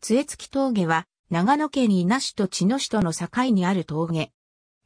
杖月峠は、長野県伊那市と茅野市との境にある峠。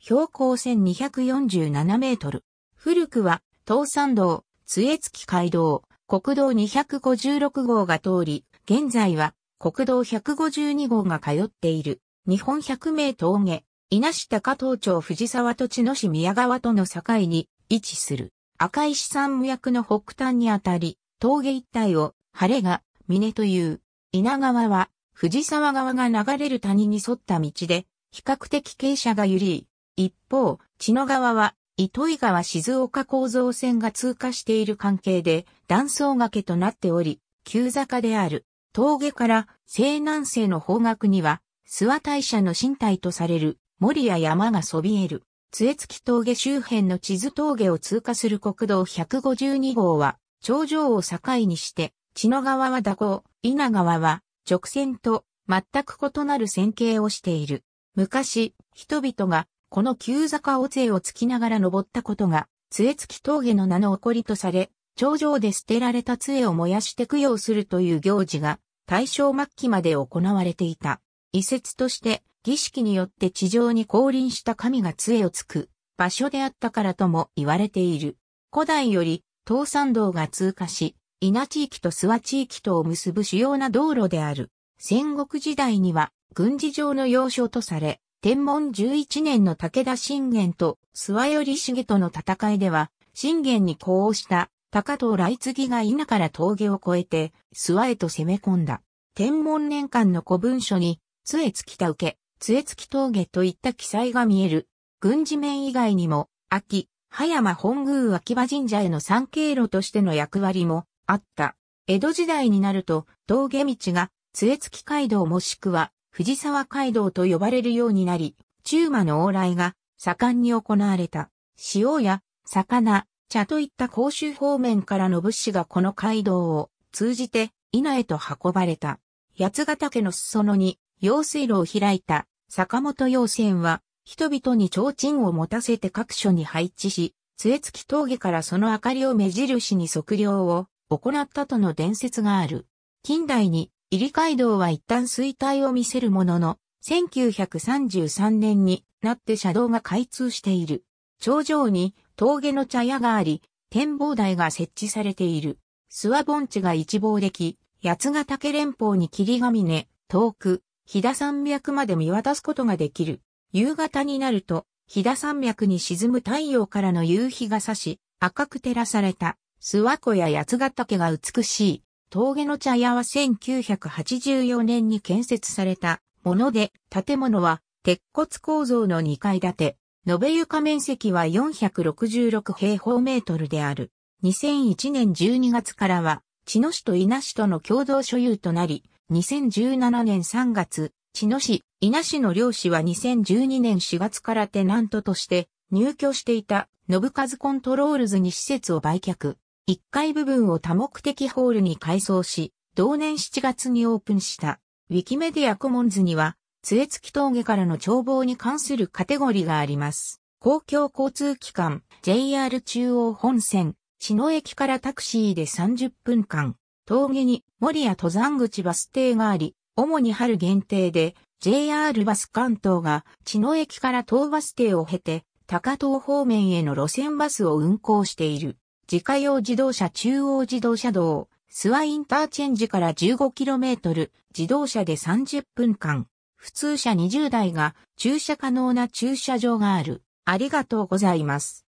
標高1247メートル。古くは、東山道、杖月街道、国道256号が通り、現在は、国道152号が通っている、日本百名峠、伊那市高東町藤沢と茅野市宮川との境に位置する、赤石山無役の北端にあたり、峠一帯を、晴れが、峰という、稲川は、藤沢川が流れる谷に沿った道で、比較的傾斜が緩い。一方、千野川は、糸井川静岡構造線が通過している関係で、断層崖となっており、急坂である。峠から西南西の方角には、諏訪大社の身体とされる森や山がそびえる。杖付峠周辺の地図峠を通過する国道152号は、頂上を境にして、千野川は蛇行、稲川は直線と全く異なる線形をしている。昔、人々がこの急坂を杖をつきながら登ったことが、杖付き峠の名の起こりとされ、頂上で捨てられた杖を燃やして供養するという行事が、大正末期まで行われていた。遺説として、儀式によって地上に降臨した神が杖をつく場所であったからとも言われている。古代より、東山道が通過し、伊那地域と諏訪地域とを結ぶ主要な道路である。戦国時代には軍事上の要衝とされ、天文11年の武田信玄と諏訪頼重との戦いでは、信玄に呼応した高藤来次が稲から峠を越えて諏訪へと攻め込んだ。天文年間の古文書に、杖月田受け、杖月峠といった記載が見える。軍事面以外にも、秋、葉山本宮秋葉神社への参経路としての役割もあった。江戸時代になると、峠道が、杖月街道もしくは、藤沢街道と呼ばれるようになり、中馬の往来が盛んに行われた。塩や魚、茶といった甲州方面からの物資がこの街道を通じて稲へと運ばれた。八ヶ岳の裾野に用水路を開いた坂本用船は人々に提灯を持たせて各所に配置し、杖月峠からその明かりを目印に測量を行ったとの伝説がある。近代に、入り街道は一旦衰退を見せるものの、1933年になって車道が開通している。頂上に峠の茶屋があり、展望台が設置されている。諏訪盆地が一望でき、八ヶ岳連峰に霧ヶ峰、遠く、飛騨山脈まで見渡すことができる。夕方になると、飛騨山脈に沈む太陽からの夕日が差し、赤く照らされた諏訪湖や八ヶ岳が美しい、峠の茶屋は1984年に建設されたもので、建物は鉄骨構造の2階建て、延べ床面積は466平方メートルである。2001年12月からは、茅野市と稲市との共同所有となり、2017年3月、茅野市、稲市の漁師は2012年4月からテナントとして入居していた、信和コントロールズに施設を売却。1階部分を多目的ホールに改装し、同年7月にオープンした、ウィキメディアコモンズには、杖月峠からの眺望に関するカテゴリーがあります。公共交通機関、JR 中央本線、篠駅からタクシーで30分間、峠に森谷登山口バス停があり、主に春限定で JR バス関東が篠駅から東バス停を経て、高東方面への路線バスを運行している。自家用自動車中央自動車道、諏訪インターチェンジから 15km、自動車で30分間、普通車20台が駐車可能な駐車場がある。ありがとうございます。